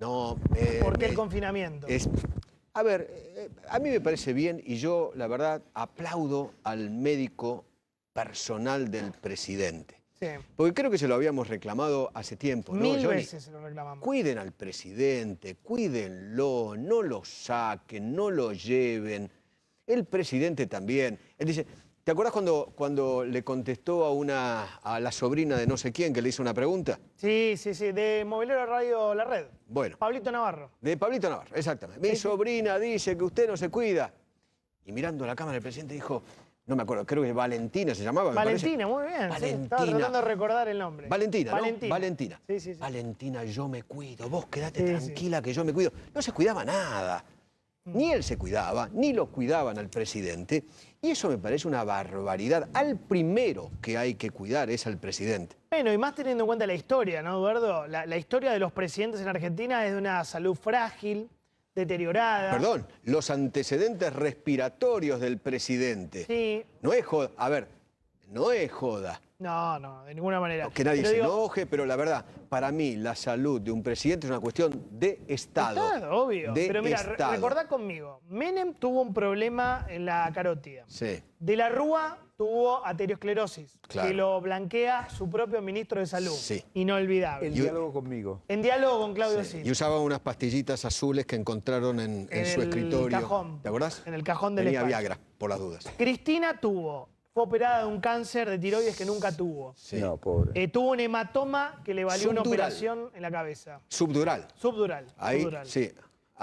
No, eh, ¿Por qué el confinamiento? a ver, eh, a mí me parece bien y yo, la verdad, aplaudo al médico personal del presidente. Sí. Porque creo que se lo habíamos reclamado hace tiempo, ¿no? Mil veces se lo reclamamos. Cuiden al presidente, cuídenlo, no lo saquen, no lo lleven. El presidente también. Él dice, ¿Te acuerdas cuando, cuando le contestó a una a la sobrina de no sé quién que le hizo una pregunta? Sí, sí, sí, de Movilero Radio La Red. Bueno. Pablito Navarro. De Pablito Navarro, exactamente. Mi sobrina dice que usted no se cuida. Y mirando a la cámara el presidente dijo, no me acuerdo, creo que Valentina se llamaba. Valentina, muy bien. Valentina. estaba tratando de recordar el nombre. Valentina, Valentina. ¿no? Valentina. Valentina, yo me cuido. Vos quedate tranquila que yo me cuido. No se cuidaba nada. Mm. Ni él se cuidaba, ni lo cuidaban al presidente. Y eso me parece una barbaridad. Al primero que hay que cuidar es al presidente. Bueno, y más teniendo en cuenta la historia, ¿no, Eduardo? La, historia de los presidentes en Argentina es de una salud frágil, deteriorada. Perdón, los antecedentes respiratorios del presidente. Sí. No es joda. A ver, no es joda. No, no, de ninguna manera. que nadie se enoje, pero la verdad, para mí la salud de un presidente es una cuestión de Estado. Estado, obvio. pero mira, recordá conmigo, Menem tuvo un problema en la carótida. Sí. De la Rúa tuvo ateriosclerosis. que lo blanquea su propio ministro de Salud. Sí. Inolvidable. En diálogo conmigo. En diálogo con Claudio sí. Y usaba unas pastillitas azules que encontraron en, su escritorio. En el cajón. ¿Te acordás? En el cajón del Tenía Viagra, por las dudas. Cristina tuvo fue operada de un cáncer de tiroides que nunca tuvo. No, pobre. Eh, tuvo un hematoma que le valió una operación en la cabeza. Subdural. Subdural. Ahí, subdural. sí.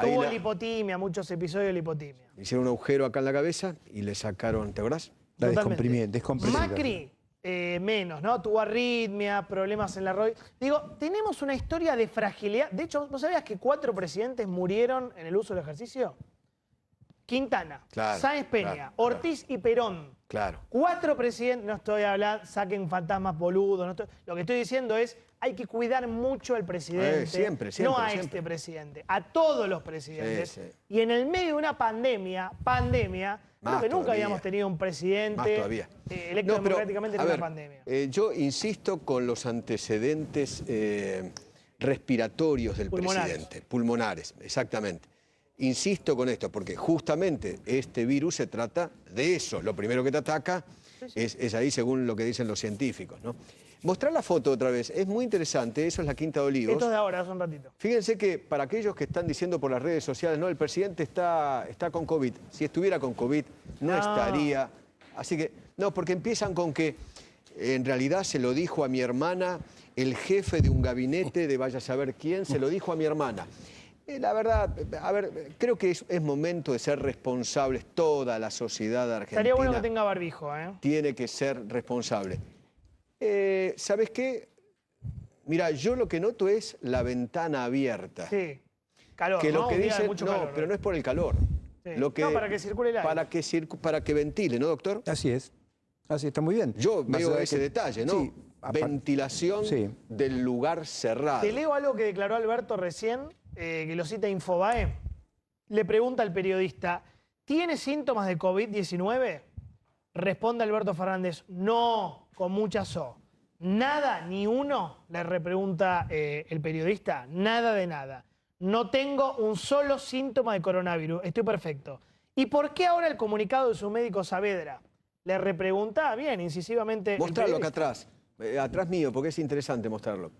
tuvo lipotimia, muchos episodios de lipotimia. Hicieron un agujero acá en la cabeza y le sacaron, ¿te acordás? La Macri, eh, menos, ¿no? Tuvo arritmia, problemas en la rodilla. Digo, tenemos una historia de fragilidad. De hecho, ¿vos sabías que cuatro presidentes murieron en el uso del ejercicio? Quintana, claro, Sáenz Peña, Ortiz y Perón. Claro. Cuatro presidentes, no estoy hablando, saquen fantasmas boludos, lo que estoy diciendo es, hay que cuidar mucho al presidente. Eh, siempre, siempre. No a este presidente, a todos los presidentes. Y en el medio de una pandemia, pandemia, que nunca habíamos tenido un presidente todavía. Eh, electo democráticamente en una pandemia. Eh, yo insisto con los antecedentes respiratorios del presidente, pulmonares, exactamente. Insisto con esto, porque justamente este virus se trata de eso. Lo primero que te ataca es, ahí, según lo que dicen los científicos. ¿no? Mostrar la foto otra vez, es muy interesante, eso es la Quinta de Olivos. Esto de ahora, hace un ratito. Fíjense que para aquellos que están diciendo por las redes sociales, no, el presidente está, está con COVID. Si estuviera con COVID, no, no. Ah. estaría. Así que, no, porque empiezan con que en realidad se lo dijo a mi hermana el jefe de un gabinete de vaya a saber quién, se lo dijo a mi hermana la verdad, a ver, creo que es, momento de ser responsables toda la sociedad argentina. Estaría bueno que tenga barbijo, ¿eh? Tiene que ser responsable. Eh, ¿Sabes qué? Mira, yo lo que noto es la ventana abierta. Sí. Calor. Que lo que dice mucho no, pero no es por el calor. Lo que, no, para que circule el aire. Para que, ventile, ¿no, doctor? Así es. Así está muy bien. Yo veo ese detalle, ¿no? Ventilación del lugar cerrado. Te leo algo que declaró Alberto recién que eh, lo cita Infobae, le pregunta al periodista, ¿tiene síntomas de COVID-19? Responde Alberto Fernández, no, con mucha O. Nada, ni uno, le repregunta eh, el periodista, nada de nada. No tengo un solo síntoma de coronavirus, estoy perfecto. ¿Y por qué ahora el comunicado de su médico Saavedra? Le repregunta, ah, bien, incisivamente. Mostralo acá atrás. Eh, atrás mío, porque es interesante mostrarlo.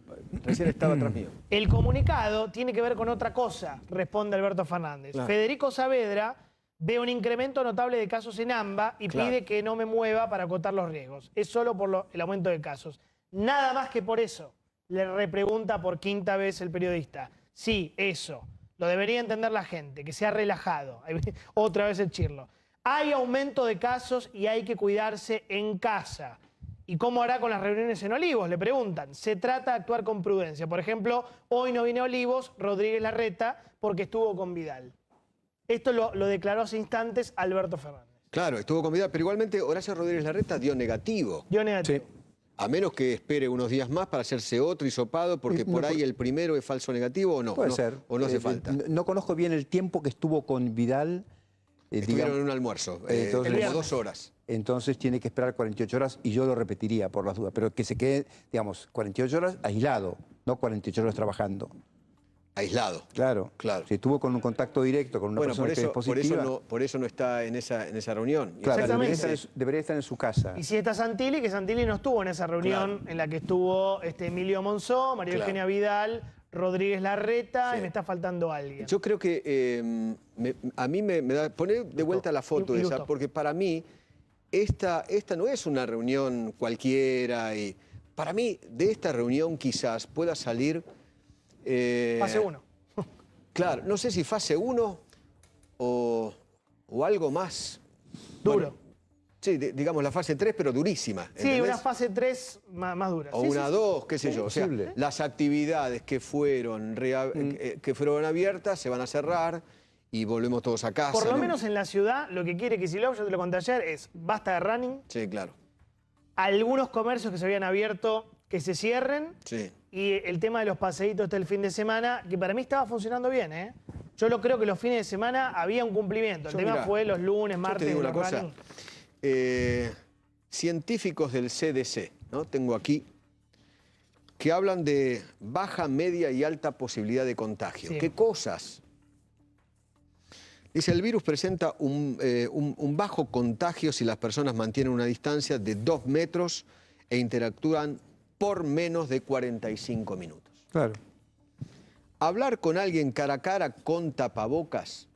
Recién estaba atrás mío. El comunicado tiene que ver con otra cosa, responde Alberto Fernández. Federico Saavedra ve un incremento notable de casos en AMBA y pide que no me mueva para acotar los riesgos. Es solo por el aumento de casos. Nada más que por eso, le repregunta por quinta vez el periodista. Sí, eso. Lo debería entender la gente, que se ha relajado. Otra vez el chirlo. Hay aumento de casos y hay que cuidarse en casa. ¿Y cómo hará con las reuniones en Olivos? Le preguntan. Se trata de actuar con prudencia. Por ejemplo, hoy no viene Olivos Rodríguez Larreta porque estuvo con Vidal. Esto lo, declaró hace instantes Alberto Fernández. Claro, estuvo con Vidal, pero igualmente Horacio Rodríguez Larreta dio negativo. Dio negativo. A menos que espere unos días más para hacerse otro hisopado, porque por ahí el primero es falso negativo o no. Puede ser. O no hace eh, falta. Eh, no, conozco bien el tiempo que estuvo con Vidal. Eh, Estuvieron en un almuerzo, eh, dos horas entonces tiene que esperar 48 horas y yo lo repetiría por las dudas, pero que se quede, digamos, 48 horas aislado, no 48 horas trabajando. Aislado. Claro. claro. Si estuvo con un contacto directo con una bueno, persona por Por eso, no, está en esa, en esa reunión. Claro, Exactamente. Debería, estar, en su casa. Y si está Santilli, que Santilli no estuvo en esa reunión en la que estuvo este, Emilio Monzó, María Eugenia Vidal, Rodríguez Larreta y me está faltando alguien. Yo creo que eh, a mí me, da... Poner de vuelta la foto esa, porque para mí esta, no es una reunión cualquiera y para mí de esta reunión quizás pueda salir... Eh, fase 1. claro, no sé si fase 1 o, algo más... Duro. sí, digamos la fase 3, pero durísima. Sí, una fase 3 más, dura. O una 2, qué sé yo. las actividades que fueron, mm. eh, que fueron abiertas se van a cerrar y volvemos todos a casa. Por lo menos en la ciudad, lo que quiere Kisilov, yo te lo conté ayer, es basta de running. Sí, claro. Algunos comercios que se habían abierto que se cierren. Sí. Y el tema de los paseitos este del fin de semana, que para mí estaba funcionando bien, ¿eh? Yo lo creo que los fines de semana había un cumplimiento. El tema fue los lunes, martes. y te digo una cosa. Eh, científicos del CDC, ¿no? Tengo aquí que hablan de baja, media y alta posibilidad de contagio. ¿Qué cosas? Dice, el virus presenta eh, un, bajo contagio si las personas mantienen una distancia de dos metros e interactúan por menos de 45 minutos. Claro. Hablar con alguien cara a cara con tapabocas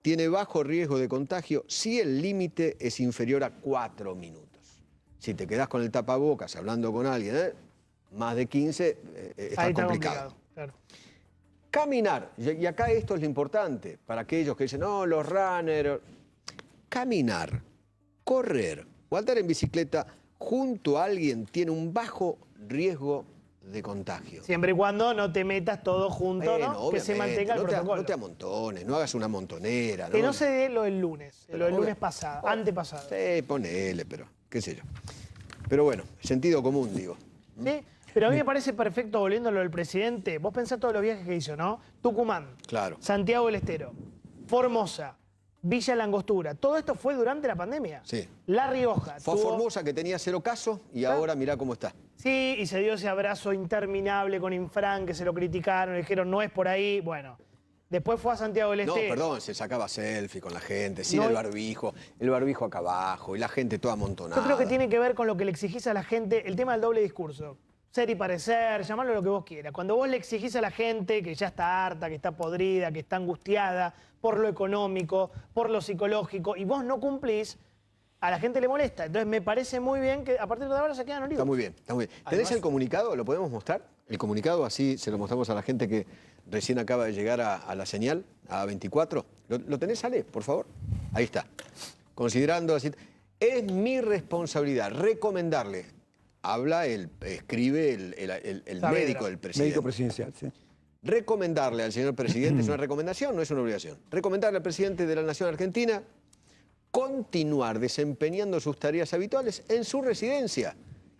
tiene bajo riesgo de contagio si el límite es inferior a cuatro minutos. Si te quedas con el tapabocas hablando con alguien, ¿eh? más de 15, eh, está, complicado. complicado claro. Caminar, y acá esto es lo importante, para aquellos que dicen, no, los runners, caminar, correr o andar en bicicleta junto a alguien tiene un bajo riesgo de contagio. Siempre y cuando no te metas todo junto, que se mantenga el no No te amontones, no hagas una montonera. Que no se dé lo del lunes, lo del lunes pasado, antepasado. Sí, ponele, pero qué sé yo. Pero bueno, sentido común, digo. ¿Sí? Pero a mí me parece perfecto, volviéndolo al presidente, vos pensás todos los viajes que hizo, ¿no? Tucumán, claro. Santiago del Estero, Formosa, Villa Langostura. Todo esto fue durante la pandemia. Sí. La Rioja. Fue Formosa que tenía cero casos y ahora mirá cómo está. Sí, y se dio ese abrazo interminable con Infran, que se lo criticaron, le dijeron no es por ahí. Bueno, después fue a Santiago del Estero. No, perdón, se sacaba selfie con la gente, sin el barbijo, el barbijo acá abajo y la gente toda amontonada. Yo creo que tiene que ver con lo que le exigís a la gente, el tema del doble discurso ser y parecer, llamarlo lo que vos quieras. Cuando vos le exigís a la gente que ya está harta, que está podrida, que está angustiada por lo económico, por lo psicológico, y vos no cumplís, a la gente le molesta. Entonces me parece muy bien que a partir de ahora se quedan Está muy bien, está muy bien. ¿Tenés el comunicado? ¿Lo podemos mostrar? El comunicado así se lo mostramos a la gente que recién acaba de llegar a, la señal, a 24. ¿Lo, tenés, Ale, por favor? Ahí está. Considerando así... Es mi responsabilidad recomendarle habla, el, escribe el, el, médico del presidente. Médico presidencial, sí. Recomendarle al señor presidente, es una recomendación, no es una obligación. Recomendarle al presidente de la Nación Argentina continuar desempeñando sus tareas habituales en su residencia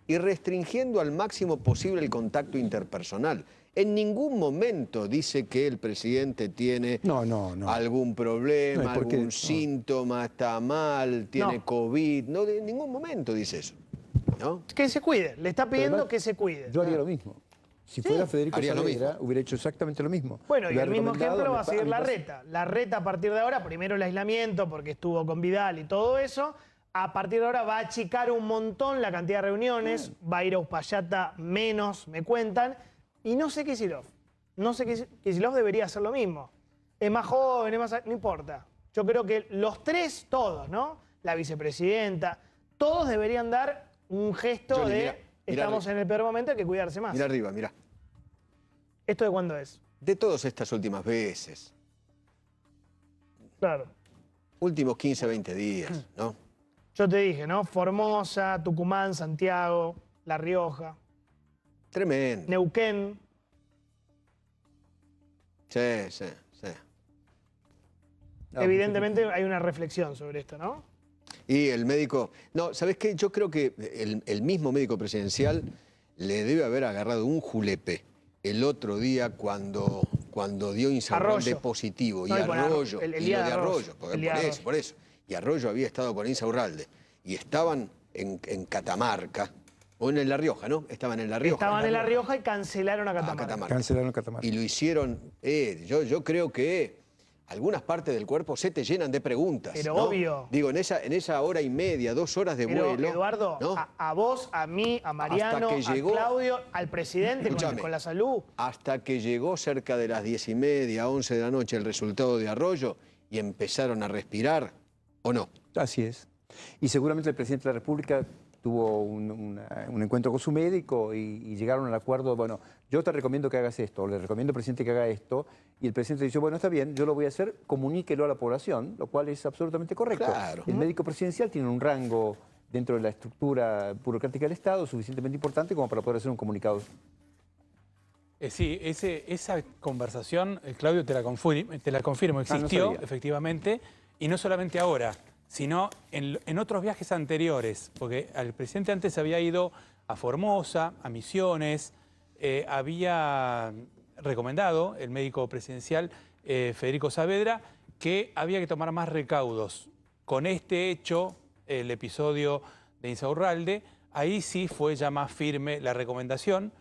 y restringiendo al máximo posible el contacto interpersonal. En ningún momento dice que el presidente tiene no, no, algún problema, algún síntoma, está mal, tiene COVID. No, en ningún momento dice eso. Que se cuide, le está pidiendo que se cuide. Yo haría ah. lo mismo. Si fuera Federico Saavedra, hubiera hecho exactamente lo mismo. Bueno, y el mismo ejemplo va a seguir la reta. La reta a partir de ahora, primero el aislamiento, porque estuvo con Vidal y todo eso. A partir de ahora va a achicar un montón la cantidad de reuniones, va a ir a Uspallata menos, me cuentan. Y no sé qué Kisilov. No sé qué si Kisilov debería hacer lo mismo. Es más joven, es más. No importa. Yo creo que los tres, todos, ¿no? La vicepresidenta, todos deberían dar un gesto de estamos en el peor momento, hay que cuidarse más. Mira arriba, mira. ¿Esto de cuándo es? De todas estas últimas veces. Claro. Últimos 15, 20 días, ¿no? Yo te dije, ¿no? Formosa, Tucumán, Santiago, La Rioja. Tremendo. Neuquén. Sí, sí, sí. Evidentemente hay una reflexión sobre esto, ¿no? Y el médico... No, ¿sabes qué? Yo creo que el, mismo médico presidencial le debe haber agarrado un julepe el otro día cuando, cuando dio Insaurralde positivo. y, Arroyo. por, eso, Y Arroyo había estado con Insaurralde. Y estaban en, Catamarca, o en La Rioja, ¿no? Estaban en La Rioja. Estaban en La Rioja y ah, cancelaron a Catamarca. Y lo hicieron. Eh, yo creo que algunas partes del cuerpo se te llenan de preguntas. Pero obvio. Digo, en esa, en esa hora y media, dos horas de vuelo. Eduardo, a, vos, a mí, a Mariano, a Claudio, al presidente con, la salud. Hasta que llegó cerca de las diez y media, once de la noche el resultado de Arroyo y empezaron a respirar, ¿o no? Así es. Y seguramente el presidente de la República tuvo un, encuentro con su médico y llegaron al acuerdo, bueno, yo te recomiendo que hagas esto, o le recomiendo al presidente que haga esto, y el presidente dice, bueno, está bien, yo lo voy a hacer, comuníquelo a la población, lo cual es absolutamente correcto. El médico presidencial tiene un rango dentro de la estructura burocrática del Estado suficientemente importante como para poder hacer un comunicado. Eh, sí, esa conversación, eh, Claudio, te la, te la confirmo, ah, existió, efectivamente, y no solamente ahora, sino en, en otros viajes anteriores, porque el presidente antes había ido a Formosa, a Misiones, eh, había recomendado el médico presidencial eh, Federico Saavedra que había que tomar más recaudos. Con este hecho, el episodio de Insaurralde, ahí sí fue ya más firme la recomendación.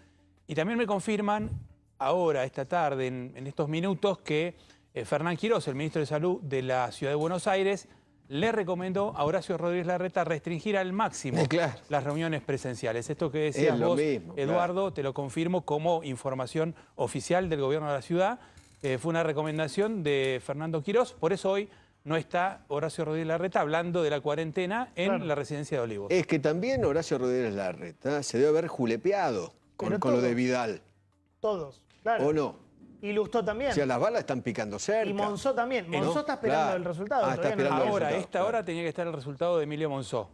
Y también me confirman ahora, esta tarde, en, estos minutos, que eh, Fernán Quirós, el ministro de Salud de la Ciudad de Buenos Aires, le recomendó a Horacio Rodríguez Larreta restringir al máximo las reuniones presenciales. Esto que decías vos, Eduardo, te lo confirmo como información oficial del gobierno de la ciudad. Eh, fue una recomendación de Fernando Quirós, por eso hoy no está Horacio Rodríguez Larreta hablando de la cuarentena en la residencia de Olivos. Es que también Horacio Rodríguez Larreta se debe haber julepeado con, con lo de Vidal. Todos, claro. ¿O no? Y Lustó también. O sea, las balas están picando cerca. Y Monzó también. ¿Eh? Monzó está esperando el resultado. Ah, está esperando Ahora, esta hora tenía que estar el resultado de Emilio Monzó.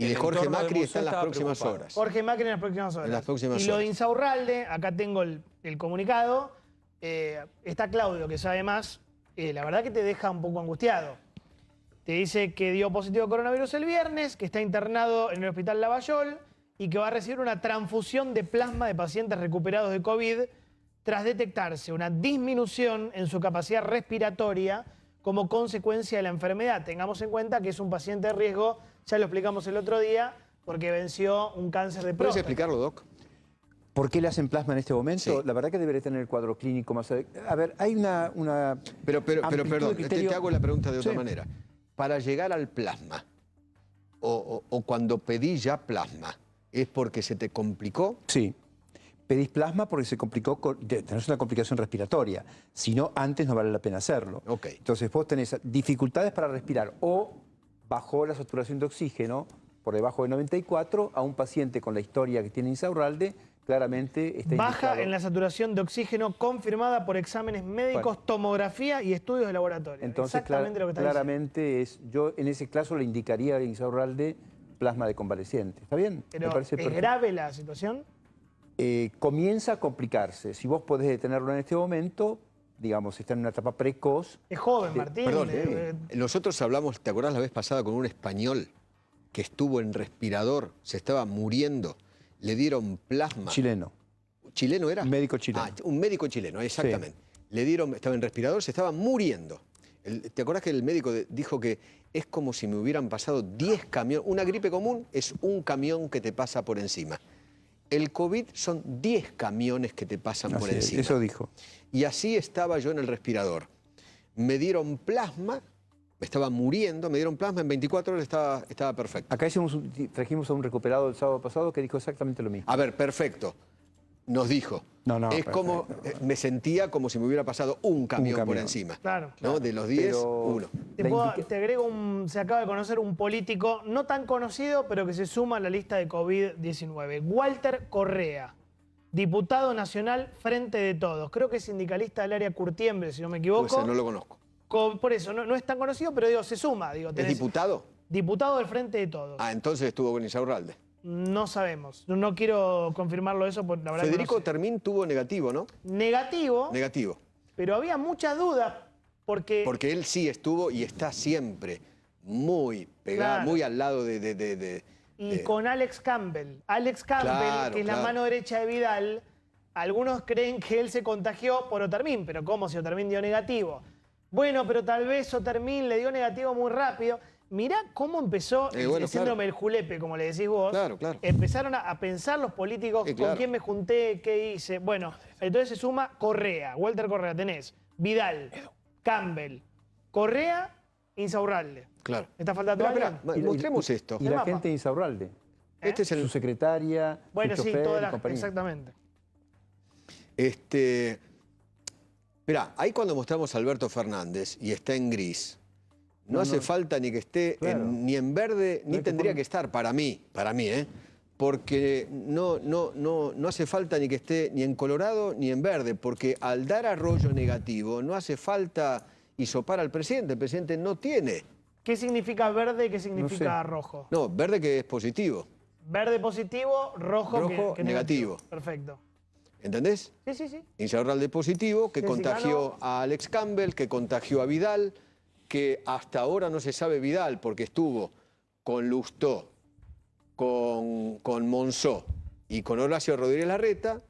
Y de Jorge Macri está en las próximas horas. Jorge Macri en las próximas horas. y lo de Insaurralde, acá tengo el, comunicado. Eh, está Claudio, que sabe más. Eh, la verdad que te deja un poco angustiado. Te dice que dio positivo coronavirus el viernes, que está internado en el hospital Lavallol y que va a recibir una transfusión de plasma de pacientes recuperados de COVID tras detectarse una disminución en su capacidad respiratoria como consecuencia de la enfermedad. Tengamos en cuenta que es un paciente de riesgo, ya lo explicamos el otro día, porque venció un cáncer de próstata. ¿Puedes explicarlo, Doc? ¿Por qué le hacen plasma en este momento? La verdad que debería tener el cuadro clínico más... A ver, hay una... una pero, pero, pero perdón, te, hago la pregunta de otra manera. Para llegar al plasma, o, cuando pedí ya plasma, ¿es porque se te complicó? Sí pedís plasma porque se complicó, con, tenés una complicación respiratoria. Si no, antes no vale la pena hacerlo. Okay. Entonces vos tenés dificultades para respirar o bajó la saturación de oxígeno por debajo de 94 a un paciente con la historia que tiene Insaurralde claramente está Baja en la saturación de oxígeno confirmada por exámenes médicos, tomografía y estudios de laboratorio. Entonces, Exactamente lo que está claramente es, yo en ese caso le indicaría a Insaurralde plasma de convaleciente. ¿Está bien? ¿Es grave la situación? Eh, comienza a complicarse. Si vos podés detenerlo en este momento, digamos, está en una etapa precoz. Es joven, eh, Martín. Perdón, eh, nosotros hablamos, ¿te acordás la vez pasada con un español que estuvo en respirador, se estaba muriendo, le dieron plasma? Chileno. ¿Chileno era? Un médico chileno. Ah, un médico chileno, exactamente. Le dieron, estaba en respirador, se estaba muriendo. ¿Te acordás que el médico dijo que es como si me hubieran pasado 10 camiones? Una gripe común es un camión que te pasa por encima. El COVID son 10 camiones que te pasan por encima. eso dijo. Y así estaba yo en el respirador. Me dieron plasma, me estaba muriendo, me dieron plasma, en 24 horas estaba, perfecto. Acá trajimos a un recuperado el sábado pasado que dijo exactamente lo mismo. A ver, perfecto nos dijo. es como, eh, me sentía como si me hubiera pasado un camión, por encima. Claro, ¿no? De los 10, uno. Te, agrego, un, se acaba de conocer un político no tan conocido, pero que se suma a la lista de COVID-19. Walter Correa, diputado nacional Frente de Todos. Creo que es sindicalista del área Curtiembre, si no me equivoco. no lo conozco. por eso, no, es tan conocido, pero digo, se suma. ¿Es diputado? Diputado del Frente de Todos. Ah, entonces estuvo con Isaurralde. No sabemos. No, quiero confirmarlo eso porque la verdad Federico tuvo negativo, ¿no? Negativo. Negativo. Pero había muchas dudas porque... Porque él sí estuvo y está siempre muy pegado, muy al lado de... y con Alex Campbell. Alex Campbell, que es la mano derecha de Vidal, algunos creen que él se contagió por Otermin, pero ¿cómo si Otermin dio negativo? Bueno, pero tal vez Otermín le dio negativo muy rápido. Mirá cómo empezó eh, el síndrome del julepe, como le decís vos. Claro, claro. Empezaron a, pensar los políticos con quién me junté, qué hice. Bueno, entonces se suma Correa, Walter Correa, tenés Vidal, Campbell, Correa, Insaurralde. Claro. Está faltando espera, Espera. mostremos esto. Y la gente de Insaurralde. ¿Eh? Este es el... Su secretaria, Bueno, sí, exactamente. Este... Mirá, ahí cuando mostramos a Alberto Fernández y está en gris, no, hace falta ni que esté ni en verde, ni tendría que, estar, para mí, para mí, ¿eh? porque no, no, no, no hace falta ni que esté ni en colorado ni en verde, porque al dar arroyo negativo no hace falta hisopar al presidente, el presidente no tiene. ¿Qué significa verde y qué significa rojo? No, verde que es positivo. Verde positivo, rojo, que, negativo. Perfecto. ¿Entendés? Sí, sí, sí. de positivo, que contagió a Alex Campbell, que contagió a Vidal, que hasta ahora no se sabe Vidal, porque estuvo con Lustó, con, con Monzó y con Horacio Rodríguez Larreta,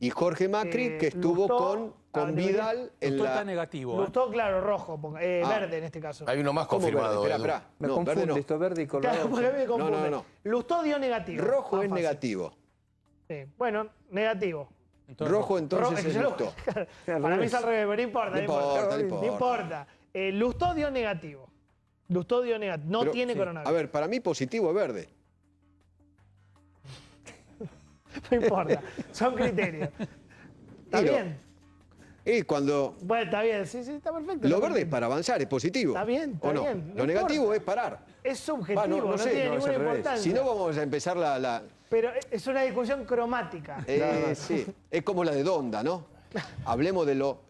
y Jorge Macri, eh, que estuvo con, con ah, Vidal en Lustó la... está negativo. ¿eh? Lustó, claro, rojo, eh, ah. verde en este caso. Hay uno más confirmado. Espera, espera. Me no, verde no. no, no, no. Lustó dio negativo. Rojo es ah, negativo. Sí. Bueno, negativo. rojo entonces es Lustó. para mí es al revés, pero no importa. No importa. No importa. Eh, lustodio negativo. Lustodio negativo. No tiene coronavirus. A ver, para mí positivo es verde. no importa. Son criterios. ¿Está bien? Y cuando... Bueno, está bien, sí, sí, está perfecto. Lo verde es para avanzar, es positivo. Está bien, está bien. lo negativo es parar. Es subjetivo, no, tiene ninguna importancia. Si no, vamos a empezar la... Pero es una discusión cromática. Eh, sí, es como la de Donda, ¿no? Hablemos de lo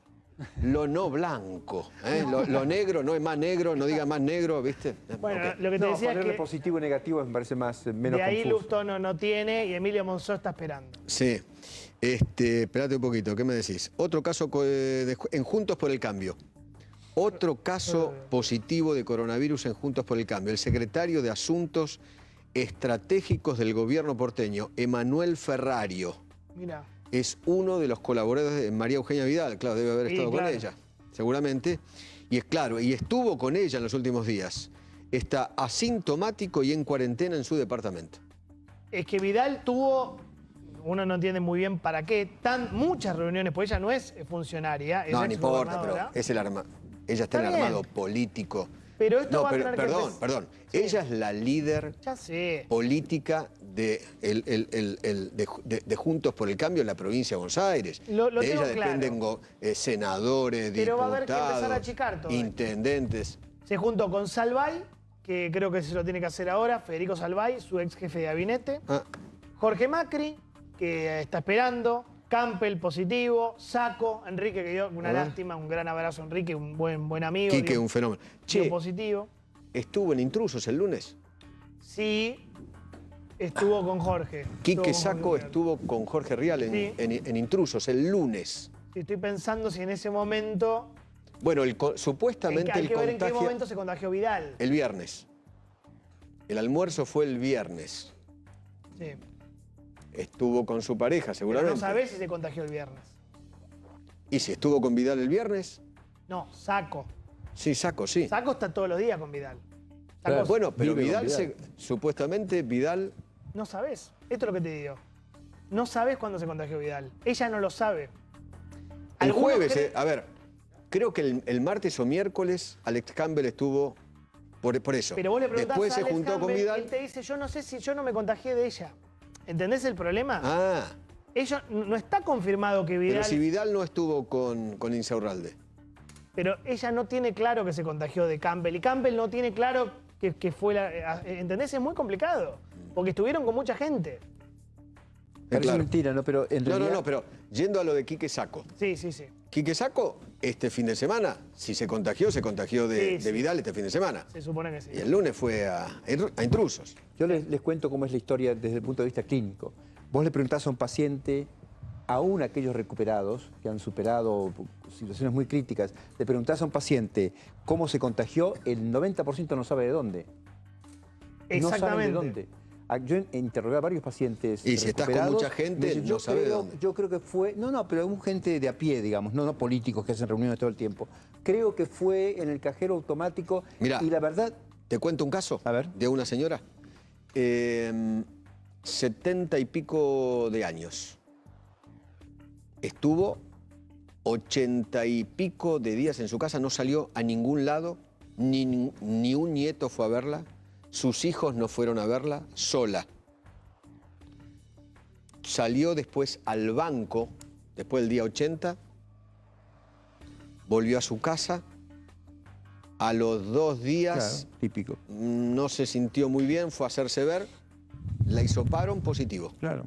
lo no blanco. ¿eh? Lo, negro no es más negro, no diga más negro, ¿viste? Bueno, lo que te decía es positivo y negativo me parece más, eh, menos De ahí Lustón no tiene y Emilio Monzó está esperando. Sí. Este, espérate un poquito, ¿qué me decís? Otro caso eh, en Juntos por el Cambio. Otro caso positivo de coronavirus en Juntos por el Cambio. El secretario de Asuntos Estratégicos del gobierno porteño, Emanuel Ferrario. Mira es uno de los colaboradores de María Eugenia Vidal, claro, debe haber estado con ella, seguramente. Y es claro, y estuvo con ella en los últimos días. Está asintomático y en cuarentena en su departamento. Es que Vidal tuvo, uno no entiende muy bien para qué, tan muchas reuniones, porque ella no es funcionaria. no, no importa, pero es el arma. Ella está, en el armado político pero esto va pero, a perdón, perdón. Ella es la líder política de, de, Juntos por el Cambio en la provincia de Buenos Aires. Lo, lo de ella dependen senadores, diputados, intendentes. Se juntó con Salvay, que creo que se lo tiene que hacer ahora, Federico Salvay, su ex jefe de gabinete. Ah. Jorge Macri, que está esperando. Campbell positivo, Saco, Enrique que dio una lástima, un gran abrazo Enrique, un buen, buen amigo. Quique, un fenómeno. Chico positivo. ¿Estuvo en Intrusos el lunes? Sí, estuvo con Jorge. Quique Saco estuvo con Jorge Rial en, Intrusos el lunes. Estoy pensando si en ese momento... Bueno, supuestamente el ver en qué momento se contagió Vidal. El viernes. El almuerzo fue el viernes. Sí estuvo con su pareja, seguramente. Pero no sabés si se contagió el viernes. ¿Y si estuvo con Vidal el viernes? No, Saco. Sí, Saco, sí. Saco está todos los días con Vidal. bueno, pero Vidal, supuestamente Vidal... No sabes, esto es lo que te digo. No sabes cuándo se contagió Vidal. Ella no lo sabe. El jueves, eh, a ver, creo que el, martes o miércoles Alex Campbell estuvo por, eso. Pero vos le preguntás Después a se juntó con Vidal. Él te dice, yo no sé si yo no me contagié de ella. ¿Entendés el problema? Ah. no está confirmado que Vidal. Pero si Vidal no estuvo con, con Insaurralde. Pero ella no tiene claro que se contagió de Campbell. Y Campbell no tiene claro que, que fue la. Eh, ¿Entendés? Es muy complicado. Porque estuvieron con mucha gente. ¿no? Pero No, no, no, pero yendo a lo de Quique Saco. Sí, sí, sí. Quique Saco, este fin de semana, si se contagió, se contagió de, Vidal este fin de semana. Se supone que sí. Y el lunes fue a, intrusos. Yo les, les, cuento cómo es la historia desde el punto de vista clínico. Vos le preguntás a un paciente, aún aquellos recuperados que han superado situaciones muy críticas, le preguntás a un paciente cómo se contagió, el 90% no sabe de dónde. Exactamente. No sabe de dónde. Ah, yo interrogué a varios pacientes. Y si estás con mucha gente, yo, no sabe yo creo que fue. No, no, pero un gente de a pie, digamos, no, no políticos que hacen reuniones todo el tiempo. Creo que fue en el cajero automático. y la verdad. Te cuento un caso de una señora. Em, setenta y pico de años. Estuvo ochenta y pico de días en su casa, no salió a ningún lado, ni un nieto fue a verla sus hijos no fueron a verla sola. Salió después al banco, después del día 80, volvió a su casa. A los dos días, típico. no se sintió muy bien, fue a hacerse ver, la hisoparon positivo. Claro.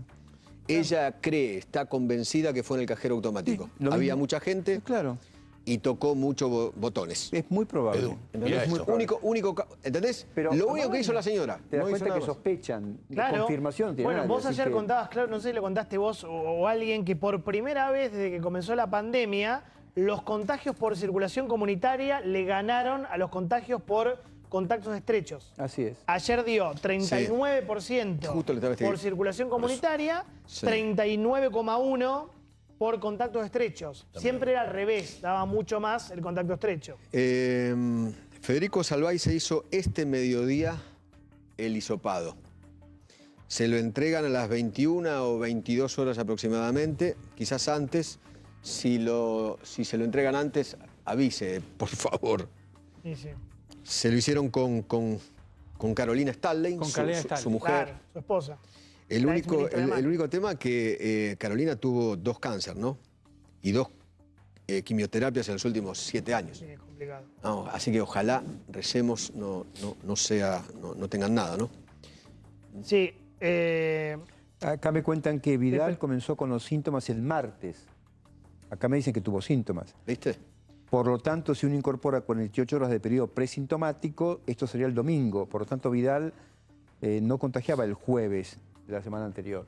Ella cree, está convencida que fue en el cajero automático. Había mucha gente. Claro y tocó muchos botones. Es muy probable. único, único, ¿entendés? lo único que hizo la señora. Te das cuenta que sospechan, claro. confirmación. Bueno, vos ayer contabas, claro, no sé si le contaste vos o, alguien que por primera vez desde que comenzó la pandemia, los contagios por circulación comunitaria le ganaron a los contagios por contactos estrechos. Así es. Ayer dio 39% por circulación comunitaria, 39,1% por contactos estrechos. Siempre era al revés, daba mucho más el contacto estrecho. Em, Federico Salvay se hizo este mediodía el hisopado. Se lo entregan a las 21 o 22 horas aproximadamente, quizás antes. Si, lo, si se lo entregan antes, avise, por favor. Sí, Se lo hicieron con, con, con Carolina Stanley, su, mujer. su esposa. El único, el, es único tema que eh, Carolina tuvo dos cánceres ¿no? Y dos eh, quimioterapias en los últimos siete años. Sí, complicado. así que ojalá recemos, no, no, sea, no, tengan nada, ¿no? Sí. Eh, Acá me cuentan que Vidal comenzó con los síntomas el martes. Acá me dicen que tuvo síntomas. ¿Viste? Por lo tanto, si uno incorpora 48 horas de periodo presintomático, esto sería el domingo. Por lo tanto, Vidal no contagiaba el jueves de la semana anterior.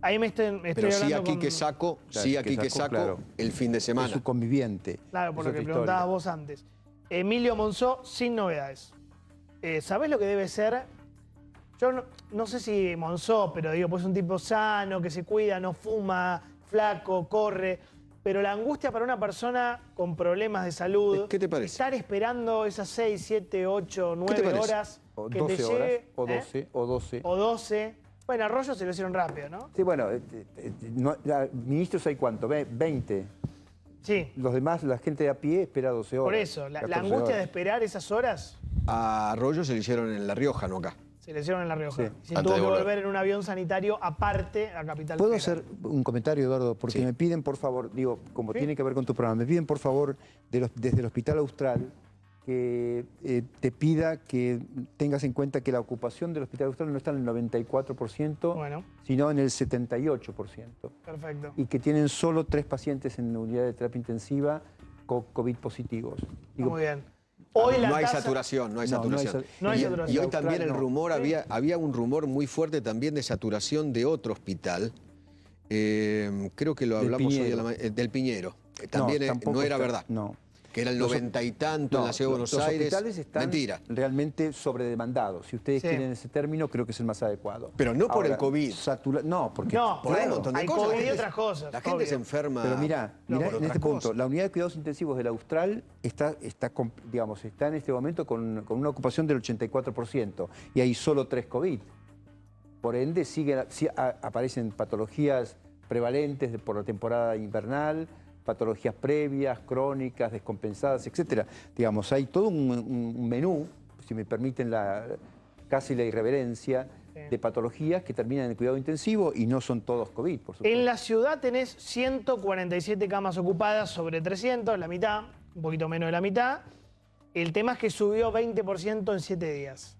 Ahí me estoy, Pero sí aquí que saco, sí aquí que saco, el fin de semana. Es su conviviente. Claro, por lo que preguntabas vos antes. Emilio Monzó, sin novedades. Eh, ¿Sabés lo que debe ser? Yo no, sé si Monzó, pero digo, pues es un tipo sano, que se cuida, no fuma, flaco, corre. Pero la angustia para una persona con problemas de salud. Eh, ¿Qué te parece? Estar esperando esas 6, 7, 8, 9 horas. O 12 horas. O 12, ¿eh? o 12. O 12. Bueno, Arroyo se lo hicieron rápido, ¿no? Sí, bueno, este, este, ministros hay cuánto, ve- 20. Sí. Los demás, la gente de a pie espera 12 horas. Por eso, la, angustia de esperar esas horas A Arroyo se lo hicieron en La Rioja, no acá. se le hicieron en La Rioja. se tuvo que volver. en un avión sanitario aparte a Capital ¿Puedo hacer un comentario, Eduardo? Porque me piden, por favor, digo, como tiene que ver con tu programa, me piden, por favor, de los- desde el Hospital Austral, que eh, te pida que tengas en cuenta que la ocupación del hospital austral no está en el 94%, sino en el 78%. Perfecto. Y que tienen solo tres pacientes en unidad de terapia intensiva con COVID positivos. Muy bien. Ah, hoy no, hay saturación, no hay saturación, Y, hoy también el rumor, había, había un rumor muy fuerte también de saturación de otro hospital. Eh, creo que lo hablamos del hoy a la, eh, del Piñero. También no, era verdad. No, que era el noventa y tanto en la Ciudad de Buenos Aires. Los hospitales están Mentira. realmente sobredemandados. Si ustedes tienen quieren ese término, creo que es el más adecuado. Pero no por el COVID. No, porque montón de hay otras cosas. La gente se enferma. Pero mira, en este punto, la unidad de cuidados intensivos del Austral está, está, digamos, está en este momento con, una ocupación del 84% y hay solo tres COVID. Por ende, sigue, aparecen patologías prevalentes por la temporada invernal, patologías previas, crónicas, descompensadas, etc. Digamos, hay todo un, menú, si me permiten la, casi la irreverencia, de patologías que terminan en el cuidado intensivo y no son todos COVID, por supuesto. En la ciudad tenés 147 camas ocupadas sobre 300, la mitad, un poquito menos de la mitad. El tema es que subió 20% en 7 días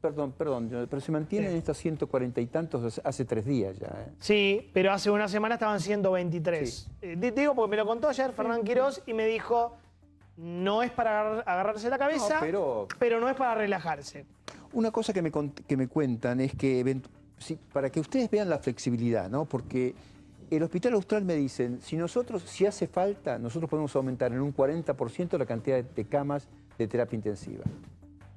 perdón, perdón, pero se mantienen estos 140 y tantos hace tres días ya. ¿eh? Sí, pero hace una semana estaban 123. Eh, digo, porque me lo contó ayer Fernán Quiroz y me dijo, no es para agarrarse la cabeza, pero... no es para relajarse. Una cosa que me, que me cuentan es que, para que ustedes vean la flexibilidad, ¿no? Porque el Hospital Austral me dicen, si nosotros, si hace falta, nosotros podemos aumentar en un 40% la cantidad de camas de terapia intensiva.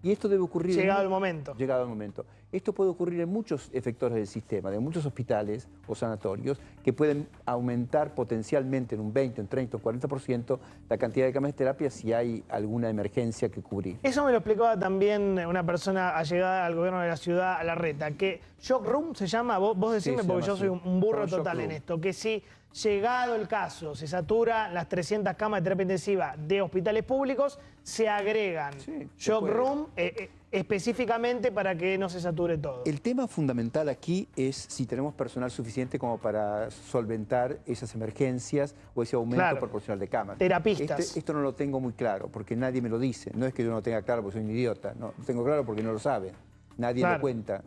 Y esto debe ocurrir... Llegado el momento. Llegado el momento. Esto puede ocurrir en muchos efectores del sistema, de muchos hospitales o sanatorios, que pueden aumentar potencialmente en un 20, en 30, un 40% la cantidad de camas de terapia si hay alguna emergencia que cubrir. Eso me lo explicaba también eh, una persona allegada al gobierno de la ciudad, a la reta, que shock room se llama, vos, decime porque yo soy un burro total en esto, que si llegado el caso, se satura las 300 camas de terapia intensiva de hospitales públicos, se agregan shock room... Eh, eh, específicamente para que no se sature todo. El tema fundamental aquí es si tenemos personal suficiente como para solventar esas emergencias o ese aumento proporcional de camas. Terapistas. Este, esto no lo tengo muy claro porque nadie me lo dice. No es que yo no lo tenga claro porque soy un idiota. No, lo tengo claro porque no lo sabe. Nadie lo cuenta.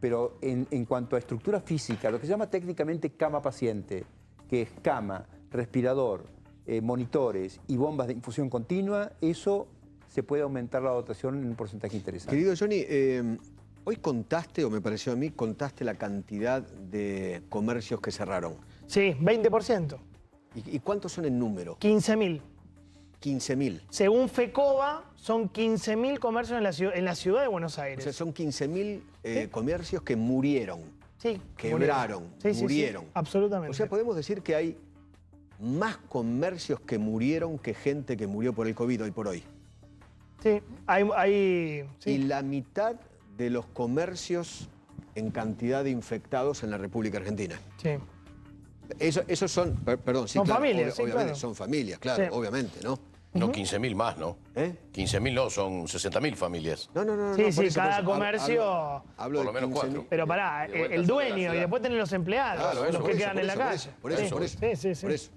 Pero en, cuanto a estructura física, lo que se llama técnicamente cama paciente, que es cama, respirador, eh, monitores y bombas de infusión continua, eso se puede aumentar la dotación en un porcentaje interesante. Querido Johnny, eh, hoy contaste, o me pareció a mí, contaste la cantidad de comercios que cerraron. Sí, 20%. ¿Y, y cuántos son en número? 15.000. 15.000. Según FECOBA, son 15.000 comercios en la, ciudad, de Buenos Aires. O sea, son 15.000 eh, comercios que murieron. Sí. Quebraron, murieron. Sí, murieron. absolutamente. O sea, podemos decir que hay más comercios que murieron que gente que murió por el COVID hoy por hoy. Sí, hay... Y la mitad de los comercios en cantidad de infectados en la República Argentina. Sí. esos son, perdón, sí, son familias. sí, obviamente, son familias, claro, obviamente, ¿no? No, 15.000 más, ¿no? 15.000 ¿Eh? no, son 60.000 familias. No, no, no. Sí, no, sí, cada comercio... Hablo, de por lo menos cuatro. Pero pará, eh, el, dueño y después tienen los empleados, claro, eso, los que quedan en la calle. Por eso, por eso, sí, sí, sí. Por eso.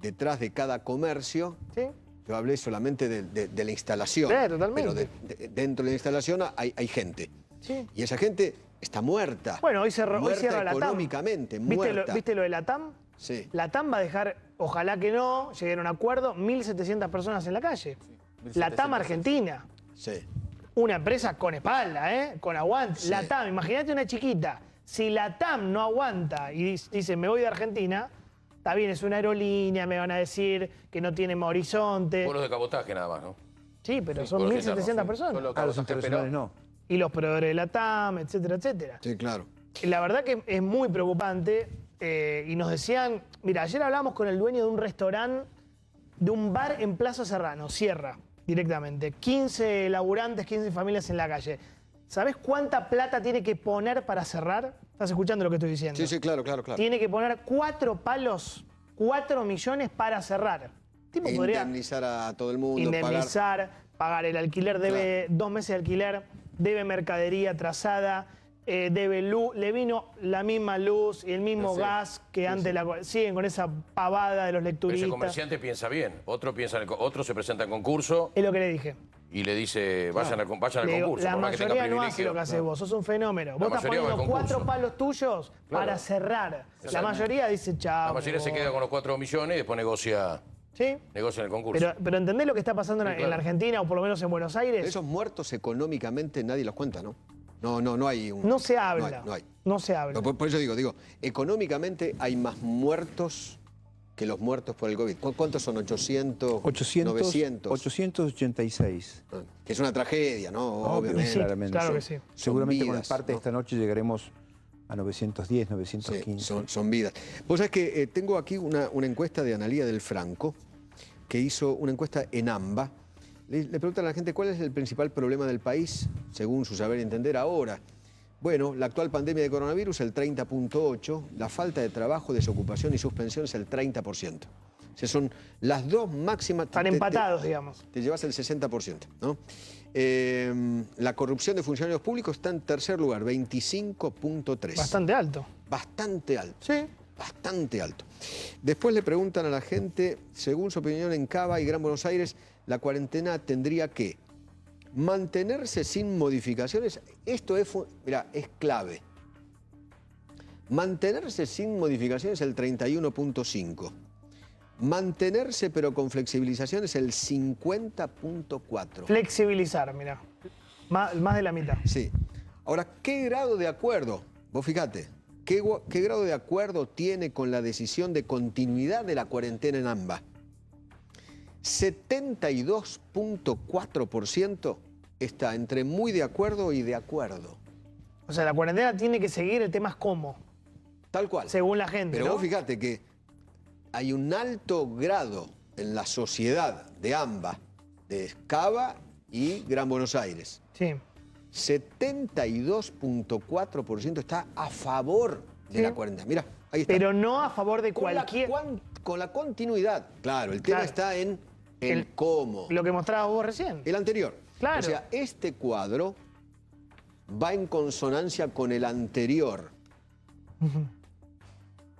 Detrás de cada comercio... Sí yo hablé solamente de, la instalación. totalmente. Pero dentro de la instalación hay, gente. Sí. Y esa gente está muerta. Bueno, hoy, cierra la TAM. Económicamente, muerta. ¿Viste lo, de la TAM? Sí. La TAM va a dejar, ojalá que no, lleguen a un acuerdo, 1.700 personas en la calle. la TAM Argentina. Sí. Una empresa con espalda, ¿eh? con aguante. La TAM, imagínate una chiquita. Si la TAM no aguanta y dice, me voy de Argentina, Está bien, es una aerolínea, me van a decir que no tiene horizonte. Vuelos de cabotaje nada más, ¿no? Sí, pero son 1.700 personas. Ah, los los no. Y los proveedores de la TAM, etcétera, etcétera. Sí, claro. La verdad que es muy preocupante eh, y nos decían, mira, ayer hablamos con el dueño de un restaurante, de un bar en Plaza Serrano, cierra directamente. 15 laburantes, 15 familias en la calle. ¿Sabes cuánta plata tiene que poner para cerrar? Estás escuchando lo que estoy diciendo. Sí, sí, claro, claro, claro. Tiene que poner cuatro palos, cuatro millones para cerrar. Tipo indemnizar a todo el mundo. Indemnizar, pagar, el alquiler, debe dos meses de alquiler, debe mercadería trazada, eh, debe luz, le vino la misma luz y el mismo gas que antes Siguen con esa pavada de los lecturistas. ese comerciante piensa bien, otro se presenta en concurso. Es lo que le dije y le dice, vayan, al concurso. La mayoría no hace lo que haces vos, sos un fenómeno. vos estás poniendo cuatro palos tuyos para cerrar. La mayoría dice chao. La mayoría se queda con los cuatro millones y después negocia. ¿Sí? Negocio en el concurso. Pero, ¿entendés lo que está pasando en, la Argentina o por lo menos en Buenos Aires? Esos muertos económicamente nadie los cuenta, ¿no? No, no, no hay un. No se habla. No, se habla. Por, por, eso digo, digo, económicamente hay más muertos que los muertos por el COVID. ¿Cuántos son? ¿800? 900. 886. que es una tragedia, ¿no? Obviamente. claro que sí. Seguramente con parte de esta noche llegaremos a 910, 915. son, vidas. Vos sabés que eh, tengo aquí una, una, encuesta de Analía del Franco, que hizo una encuesta en AMBA. Le, le preguntan a la gente cuál es el principal problema del país, según su saber entender ahora. Bueno, la actual pandemia de coronavirus el 30.8%, la falta de trabajo, desocupación y suspensión es el 30%. O sea, son las dos máximas... Están empatados, digamos. Te llevas el 60%, ¿no? Eh, la corrupción de funcionarios públicos está en tercer lugar, 25.3. Bastante alto. Bastante alto. Sí. Bastante alto. Después le preguntan a la gente, según su opinión en Cava y Gran Buenos Aires, la cuarentena tendría que Mantenerse sin modificaciones, esto es, es clave. Mantenerse sin modificaciones el 31.5. Mantenerse pero con flexibilización es el 50.4. Flexibilizar, mira. Más, más, de la mitad. Sí. Ahora, ¿qué grado de acuerdo? Vos fíjate, ¿qué, ¿qué grado de acuerdo tiene con la decisión de continuidad de la cuarentena en AMBA? 72.4% está entre muy de acuerdo y de acuerdo. O sea, la cuarentena tiene que seguir, el tema es cómo. Tal cual. Según la gente. Pero vos fíjate que hay un alto grado en la sociedad de ambas, de Escaba y Gran Buenos Aires. Sí. 72.4% está a favor de la cuarentena. Mira, ahí está. Pero no a favor de cualquier. con, la continuidad. Claro, el tema está en el, el, cómo. Lo que mostrabas vos recién. El anterior. O sea, este cuadro va en consonancia con el anterior.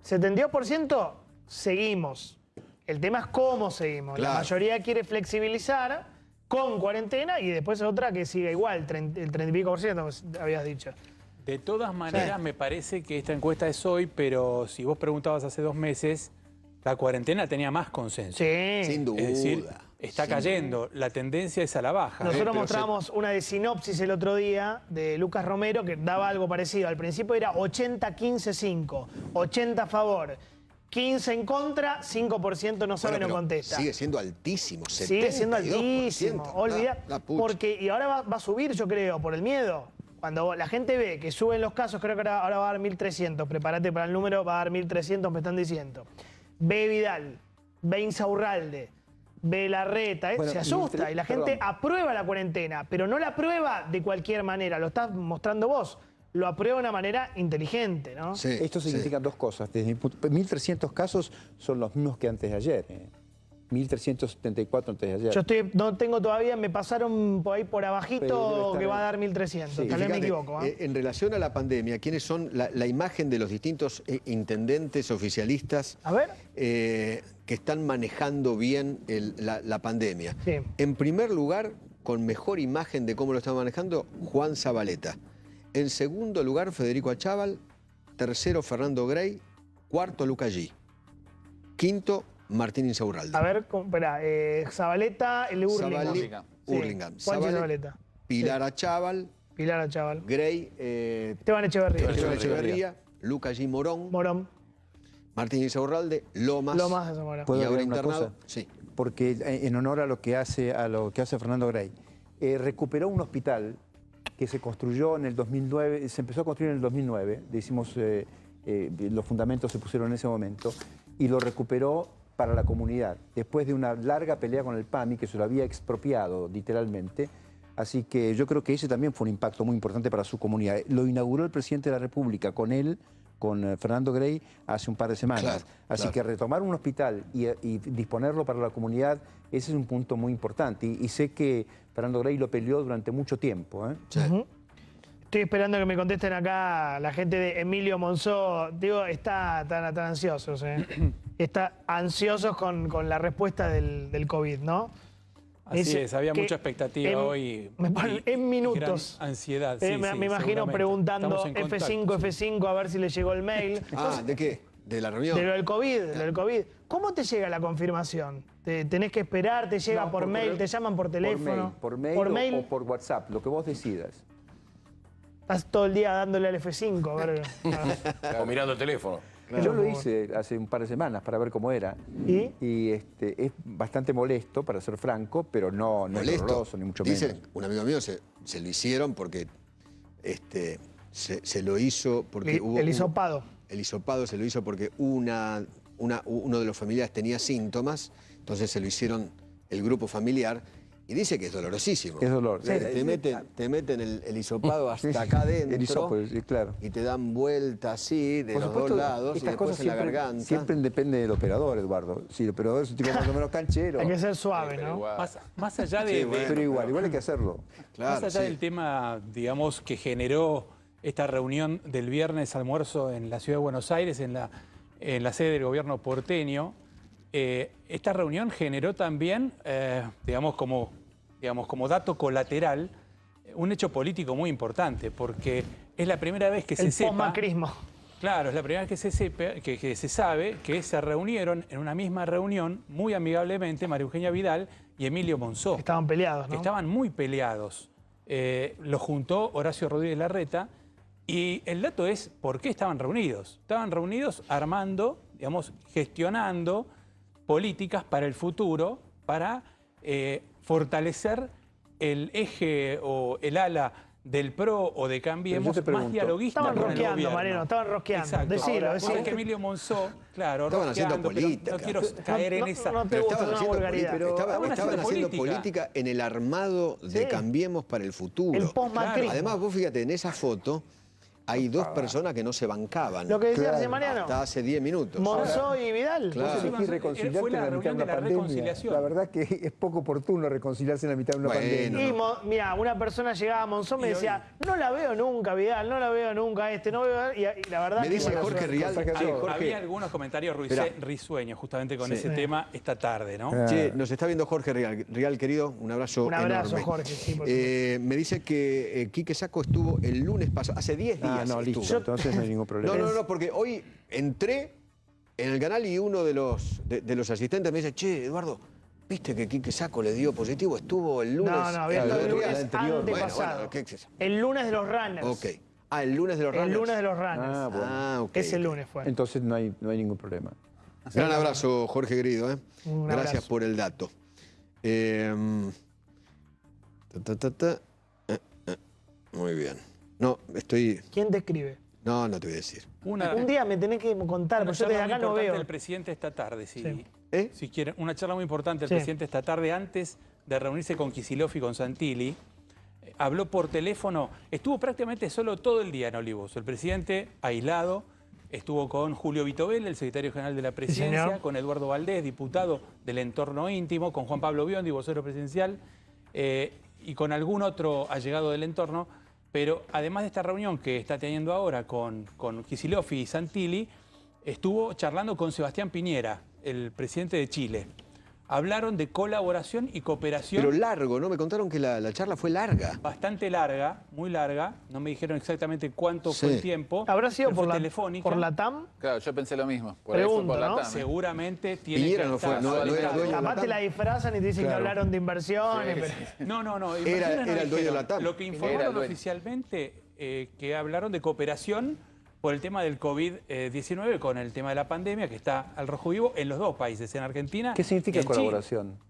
72% seguimos. El tema es cómo seguimos. La mayoría quiere flexibilizar con cuarentena y después otra que siga igual, el 30 y pico por ciento, habías dicho. De todas maneras, me parece que esta encuesta es hoy, pero si vos preguntabas hace dos meses, la cuarentena tenía más consenso. Sí. Sin duda está cayendo, la tendencia es a la baja. Nosotros mostramos una de sinopsis el otro día de Lucas Romero que daba algo parecido. Al principio era 80-15-5, 80 a favor, 15 en contra, 5% no sabe, no contesta. Sigue siendo altísimo, Sigue siendo altísimo. Olvida. porque, y ahora va, a subir, yo creo, por el miedo. Cuando la gente ve que suben los casos, creo que ahora, va a dar 1.300. Prepárate para el número, va a dar 1.300, me están diciendo. Ve Vidal, ve Insaurralde, ve ¿eh? se asusta y, la gente aprueba la cuarentena, pero no la aprueba de cualquier manera, lo estás mostrando vos. Lo aprueba de una manera inteligente, ¿no? Esto significa dos cosas. Desde 1.300 casos son los mismos que antes de ayer. 1.374 eh. antes de ayer. Yo estoy, no tengo todavía, me pasaron por ahí por abajito que va a dar 1.300. Tal vez me equivoco. ¿eh? En relación a la pandemia, ¿quiénes son la, imagen de los distintos intendentes oficialistas? A ver que están manejando bien la, pandemia. En primer lugar, con mejor imagen de cómo lo están manejando, Juan Zabaleta. En segundo lugar, Federico Achával. Tercero, Fernando Grey. Cuarto, Luca G. Quinto, Martín Insaurralde. A ver, espera, eh, Zabaleta, el Urlingam. Urlingam. Zabaleta. Pilar Achaval. Achával. Pilar Achával. Grey. Eh, Esteban Echeverría. Esteban Echeverría. Luca G. Morón. Morón. Martín Isaurralde, Lomas, más, de Zamora. ¿Puedo y ahora cosa? Sí. Porque eh, en honor a lo que hace, a lo que hace Fernando Gray, eh, recuperó un hospital que se construyó en el 2009, se empezó a construir en el 2009, decimos, eh, los fundamentos se pusieron en ese momento, y lo recuperó para la comunidad, después de una larga pelea con el PAMI, que se lo había expropiado literalmente, Así que yo creo que ese también fue un impacto muy importante para su comunidad. Lo inauguró el presidente de la República con él con eh, Fernando Grey hace un par de semanas. Así que retomar un hospital y, disponerlo para la comunidad, ese es un punto muy importante. Y, sé que Fernando Grey lo peleó durante mucho tiempo. ¿eh? Estoy esperando que me contesten acá la gente de Emilio Monzó. Digo, está tan, tan ansiosos, ¿eh? está ansiosos con, la respuesta del, del COVID, ¿no? Así es, había mucha expectativa hoy. en minutos. ansiedad. me, imagino preguntando F5, F5 a ver si le llegó el mail. ah, ¿de qué? ¿De la reunión? De lo del COVID, del COVID. ¿Cómo te llega la confirmación? ¿Te, ¿Tenés que esperar? ¿Te llega por, mail? ¿Te llaman por teléfono? Por mail, o, por WhatsApp, lo que vos decidas. Estás todo el día dándole al F5, a ver. o mirando el teléfono. Yo lo hice hace un par de semanas para ver cómo era. ¿Y? este, es bastante molesto, para ser franco, pero no, molesto. ni mucho Dicen, un amigo mío se, lo hicieron porque este, se, lo hizo porque hubo... El hisopado. el hisopado se lo hizo porque una, uno de los familiares tenía síntomas, entonces se lo hicieron el grupo familiar y dice que es dolorosísimo. Es dolor. te, meten, te, meten, el, el hisopado hasta acá adentro. El hisopo, claro. Y te dan vuelta así, de los dos lados, estas y cosas en siempre, la garganta. Siempre depende del operador, Eduardo. Si el operador es un tipo más o menos canchero. Hay que ser suave, ¿no? Más, más, allá de. pero igual, igual hay que hacerlo. más allá del tema, digamos, que generó esta reunión del viernes almuerzo en la ciudad de Buenos Aires, en la, en la sede del gobierno porteño eh, esta reunión generó también, eh, digamos, como, digamos, como dato colateral, eh, un hecho político muy importante, porque es la primera vez que se sepa... Claro, es la primera vez que se, que, se sabe que se reunieron en una misma reunión, muy amigablemente, María Eugenia Vidal y Emilio Monzó. Estaban peleados, ¿no? Estaban muy peleados. Lo juntó Horacio Rodríguez Larreta y el dato es por qué estaban reunidos. Estaban reunidos armando, digamos, gestionando políticas para el futuro, para eh, fortalecer el eje o el ala del PRO o de Cambiemos más dialoguista Estaban roqueando rosqueando, Mariano, estaban roqueando decirlo Decilo, Porque Emilio Monzó, claro, estaban haciendo política. no quiero caer en esa... te pero estaban, haciendo, estaban, haciendo, política. en el armado de Cambiemos para el futuro. Además, vos fíjate, en esa foto hay dos personas que no se bancaban. Lo que decía Hasta hace 10 minutos. Monzó y Vidal. Claro. la en la de pandemia. La verdad que es poco oportuno reconciliarse en la mitad de una pandemia. mira, una persona llegaba a Monzó y me decía, no la veo nunca, Vidal, no la veo nunca este, no veo... Y, la verdad... Me dice Jorge Rial... Jorge... Había algunos comentarios risueños justamente con ese tema esta tarde, ¿no? nos está viendo Jorge Rial. Rial, querido, un abrazo Un abrazo, enorme. Jorge. Eh, me dice que eh, Quique Saco estuvo el lunes pasado, hace 10 días. Ah, no, no hay ningún problema. No, no, no, porque hoy entré en el canal y uno de los, de, los asistentes me dice, che, Eduardo, ¿Viste que Quique Saco le dio positivo? Estuvo el lunes. el, lunes El lunes de los runners. Ok. Ah, el lunes de los runners. El lunes de los runners. Ah, bueno. Ah, Ese lunes fue. Entonces no hay, no hay ningún problema. Gran abrazo, Jorge Grido. ¿eh? Gracias por el dato. Em, eh, eh, eh. muy bien. No, estoy. ¿Quién te escribe? No, no te voy a decir. un día me tenés que contar, porque yo de acá no veo. El presidente esta tarde, sí. ¿Eh? si quieren. Una charla muy importante El presidente esta tarde, antes de reunirse con Kisilov y con Santilli. Eh, habló por teléfono, estuvo prácticamente solo todo el día en Olivos. El presidente aislado, estuvo con Julio Vitobel, el secretario general de la presidencia, con Eduardo Valdés, diputado del entorno íntimo, con Juan Pablo Biondi, vocero presidencial, eh, y con algún otro allegado del entorno pero además de esta reunión que está teniendo ahora con, con y Santilli, estuvo charlando con Sebastián Piñera, el presidente de Chile hablaron de colaboración y cooperación. Pero largo, ¿no? Me contaron que la, la charla fue larga. Bastante larga, muy larga. No me dijeron exactamente cuánto fue el tiempo. ¿Habrá sido por la, por la, TAM? Claro, yo pensé lo mismo. Por Pregunto, por la TAM. Seguramente tiene que no Fue, no, era dueño te la disfrazan y te dicen que hablaron de inversiones. No, no, no. Era, era el dueño de la TAM. Lo que informaron oficialmente, eh, que hablaron de cooperación por el tema del COVID-19 con el tema de la pandemia que está al rojo vivo en los dos países, en Argentina ¿Qué significa colaboración?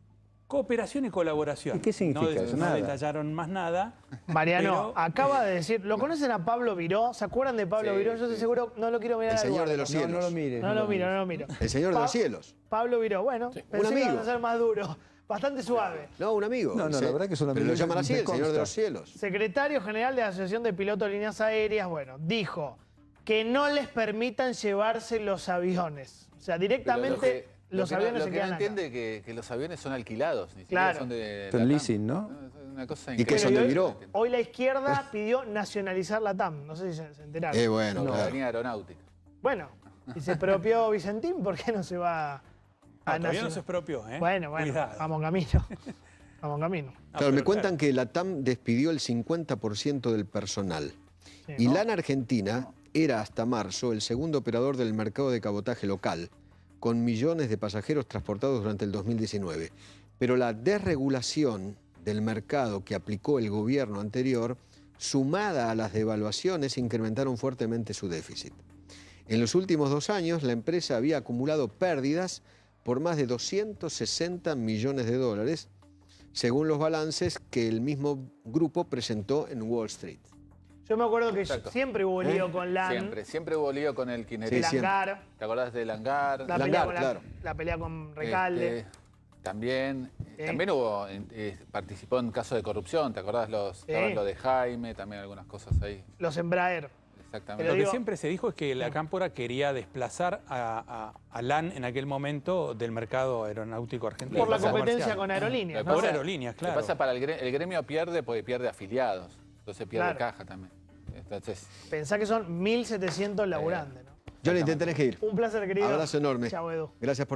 Cooperación y colaboración. ¿Y qué significa no, eso? No detallaron más nada. Mariano, acaba de decir, ¿lo conocen a Pablo Viró? ¿Se acuerdan de Pablo Viró? Yo estoy seguro, no lo quiero mirar. El Señor de los Cielos. No, lo mire. No, lo miro, no lo miro. El Señor de los Cielos. Pablo Viró, bueno, un amigo. que a ser más duro. Bastante suave. No, un amigo. No, no, la verdad que es un amigo. Pero lo llaman así, el Señor de los Cielos. Secretario General de la Asociación de Pilotos de Líneas Aéreas, bueno, dijo que no les permitan llevarse los aviones. O sea, directamente los aviones lo se que quedan no entiende que, que, los aviones son alquilados, ni siquiera son de... leasing, ¿no? una cosa ¿Y que son de Hoy la izquierda pidió nacionalizar la TAM, no sé si se enteraron. Es eh, bueno, no. claro. aeronáutica. Bueno, y se expropió Vicentín, ¿por qué no se va a nacionalizar? Ah, todavía no se expropió, ¿eh? Bueno, bueno, vamos camino. Vamos camino. Claro, me cuentan que la TAM despidió el 50% del personal y Argentina era hasta marzo el segundo operador del mercado de cabotaje local, con millones de pasajeros transportados durante el 2019. Pero la desregulación del mercado que aplicó el gobierno anterior, sumada a las devaluaciones, incrementaron fuertemente su déficit. En los últimos dos años, la empresa había acumulado pérdidas por más de 260 millones de dólares, según los balances que el mismo grupo presentó en Wall Street. Yo me acuerdo que siempre hubo lío ¿Eh? con LAN. Siempre, siempre hubo lío con el kirchnerismo. ¿Te acordás de Langar? La, pelea, con, claro. Recalde. Este, también, eh. también hubo, eh, participó en casos de corrupción, ¿te acordás? Los, Lo de Jaime, también algunas cosas ahí. Los Embraer. Exactamente. Lo que siempre se dijo es que la Cámpora quería desplazar a, LAN en aquel momento del mercado aeronáutico argentino. Por la competencia con aerolíneas. Por aerolíneas, claro. pasa para el el gremio pierde porque pierde afiliados. Entonces pierde caja también. Entonces, Pensá que son 1.700 laburantes, eh, ¿no? Johnny, te tenés que ir. Un placer, querido. Abrazo enorme. Chao, Edu. Gracias por...